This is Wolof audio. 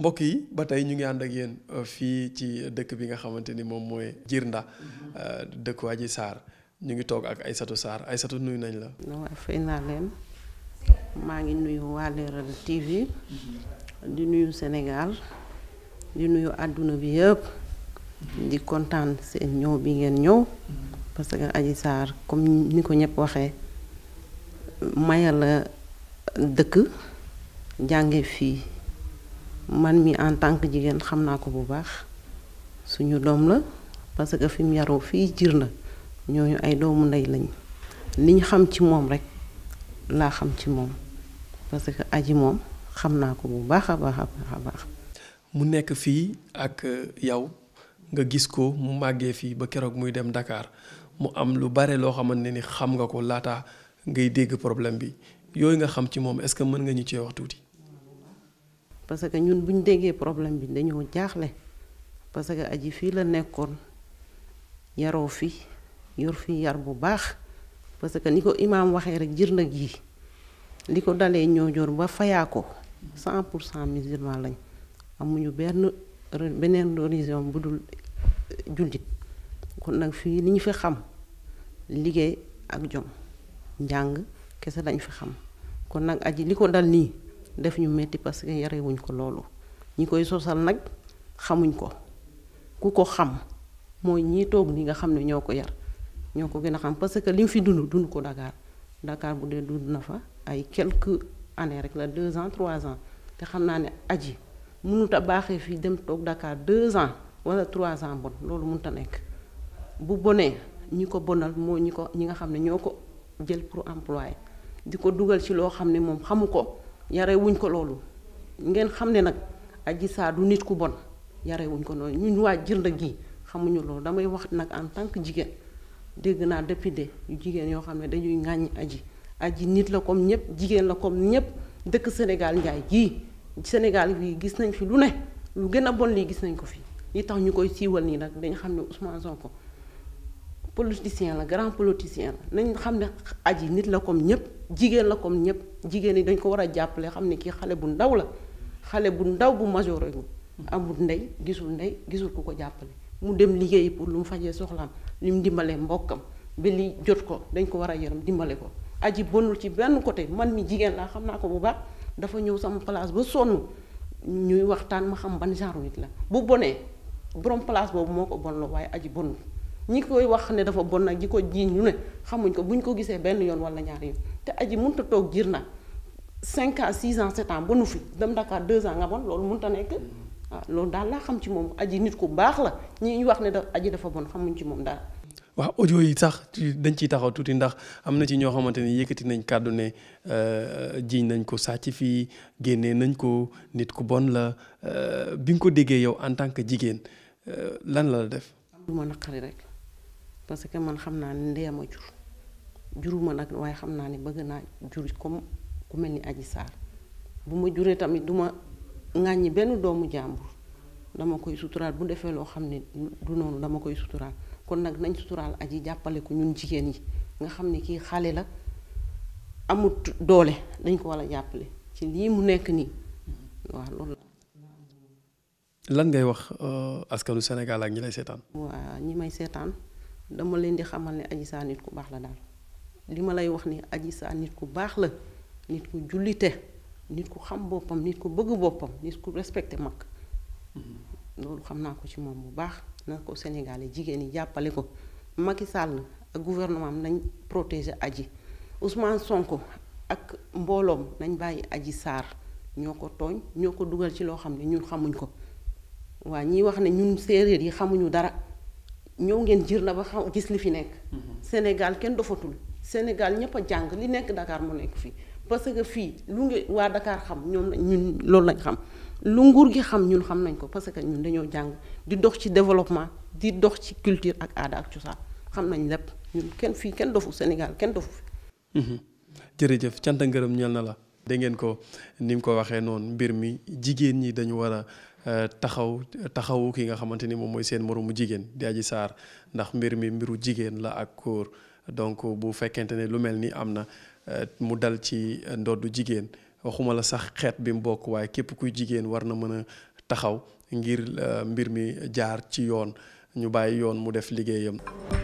mbokk yi ba tey ñu ngi ànd ak yéen euh, fii ci dëkk bi nga xamante ni moom mooy Djirnda euh, dëkku Adji saar ñu ngi toog ak ay Aysatu ay Aysatu nuyu nañ la. waaw fay naa leen maa ngi nuyu waa TV di nuyu Sénégal di nuyu àdduna bi yëpp di kontaan seen ñëw bi ngeen ñëw parce que Adji Sarr comme ni ko ñëpp waxee maya la dëkk jànge fii man mi en tànk jigéen xam naa ko bu baax suñu doom la parce que fi mu yaroo fii jir na ñooñu ay doomu ndey lañ li ñu xam ci moom rek laa xam ci moom parce que aji moom xam naa ko bu baax a baax a baax mu nekk fii ak euh, yow nga gis ko mu màggee fii ba keroog muy dem ndakaar mu am lu bare loo xamante ni xam nga ko laata ngay dégg problème bi yooyu nga xam ci moom est-ce que mën nga ñu cee wax tuuti. parce que ñun buñ déggee problème bi dañoo jaaxle parce que aji fii la nekkoon yaroo fi yor fi yar bu baax parce que ni ko imaam waxee rek jër nag yi li ko dalee ñoo jor ba fayaa ko cent pour cent musulman lañ amuñu benn beneen religion bu dul jullit kon nag fii li ñu fi xam liggéey ak jom njàng kese lañ fi xam kon nag aji li ko dal nii def ñu metti parce que yarewuñ ko loolu ñi koy sosal nag xamuñ ko ku ko xam mooy ñii toog ni nga xam ne ñoo ko yar ñoo ko gën a xam parce que li fi dund dund ko Dakar Dakar bu dee dund na fa ay quelques années rek la deux ans trois te xam naa ne aji mënut a baaxee fii dem toog Dakar deux wala trois ans bon loolu mënut a nekk bu bonee ñi ko bonal moo ñi ko ñi nga xam ne ñoo ko jël pour employé di ko dugal ci loo xam ne moom xamu ko yarewuñ ko loolu ngeen xam ne nag aji Sarr du nit ku bon yare wuñ ko loolu ñun waa jënd gi xamuñu loolu damay wax nag en tant que jigéen dégg naa député yu jigéen yoo xam ne dañuy ŋàññi Adji Adji nit la comme ñëpp jigéen la kom ñëpp dëkk Sénégal njaay gii Sénégal bi gis nañ fi lu ne lu gën a bon lii gis nañ ko fi li tax ñu koy siiwal nii nag dañ xam ne Ousmane ko politicien la grand politicien la nañ xam ne aji nit la comme ñëpp jigéen la comme ñëpp jigéen ñi dañ ko war a jàppale xam ne kii xale bu ndaw la xale bu ndaw bu majoré gu amul ndey gisul ndey gisul ku ko jàppale mu dem liggéeyi pour lu mu fajee soxlaam li mu dimbalee mbokkam bi li jot ko dañ ko war a yaram dimbale ko aji bonul ci benn côté man mi jigéen laa xam naa ko bu baax dafa ñëw sama place ba sonn ñuy waxtaan ma xam ban genre nit la bu bonee borom place boobu moo ko bon la waaye aji bonul ñi koy wax ne dafa bon nag ñi ko jiiñ ñu ne xamuñ ko bu ñu ko gisee benn yoon wala ñaar yoon te aji mënut a toog jir na 5 ans 6 ans 7 ans ba fi dem Dakar 2 ans nga bon loolu mënut a nekk waaw ah, loolu daal laa xam ci moom aji nit ku baax la ñi wax ne da aji dafa bon xamuñ ci moom daal. waaw audio yi sax dañ ciy taxaw tuuti ndax am na ci ñoo xamante ni yëkkati nañ kàddu ne euh, jiiñ nañ ko sàcc fii génnee nañ ko nit ku bon la euh, bi nga ko déggee yow en tant que jigéen euh, lan la la def. lu ma naqari rek. parce que man xam naa ne ndeyam a jur juruma nag waaye xam naa ne bëgg naa jur comme ku mel ni Adji Sarr bu ma juree tamit duma ŋàññi benn doomu jàmbur dama koy suturaal bu defee loo xam ne du noonu dama koy suturaal kon nag nañ suturaal Adji jàppale ko ñun jigéen yi nga xam ne kii xale la amut doole dañ ko war a jàppale ci lii mu nekk nii waaw loolu la. lan ngay wax euh, askanu Sénégal ak ñi lay seetaan. waa ñi may seetaan. dama leen di xamal ne Adji Sarr nit ku baax la daal li ma lay wax ni Adji Sarr nit ku baax la nit ku jullite nit ku xam boppam nit ku bëgg boppam nit ku respecté mag loolu xam naa ko ci moom bu baax na ko Sénégalais jigéen ñi jàppale ko Macky Sall ak gouvernement am nañ protéger Adji Ousmane sonk ak mbooloom nañ bàyyi aji Sarr ñoo ko tooñ ñoo ko dugal ci loo xam ne ñun xamuñ ko waa ñiy wax ne ñun séeréer yi xamuñu dara ñëw ngeen jiir na ba xam gis li fi nekk. Mhm. Sénégal kenn dofatul Sénégal ñëpp a jàng li nekk dakaar mu nekk fii parce que fii lu ngi waa dakaar xam ñoom ñun loolu lañ xam lu nguur gi xam ñun xam nañ ko parce que ñun dañoo jàng di dox ci développement di dox ci culture ak aada ak cosaan xam nañ lépp ñun kenn fii kenn dofu Sénégal kenn dofu fi. Mhm. jërëjëf cant ngërëm ñel na la. da ngeen ko ni mu ko waxee noonu mbir mi jigéen ñi dañu war Eh, taxaw taxawu ki nga xamante ni moom mooy seen morom jigéen di aji saar ndax mbir mi mbiru jigéen la ak kóor donc bu fekkente ne lu mel ni am na eh, mu dal ci ndoddu jigéen waxuma la sax xeet bi mu bokk waaye képp kuy jigéen war na mën a taxaw ngir eh, mbir mi jaar ci yoon ñu bàyyi yoon mu def liggéeyam. t 'en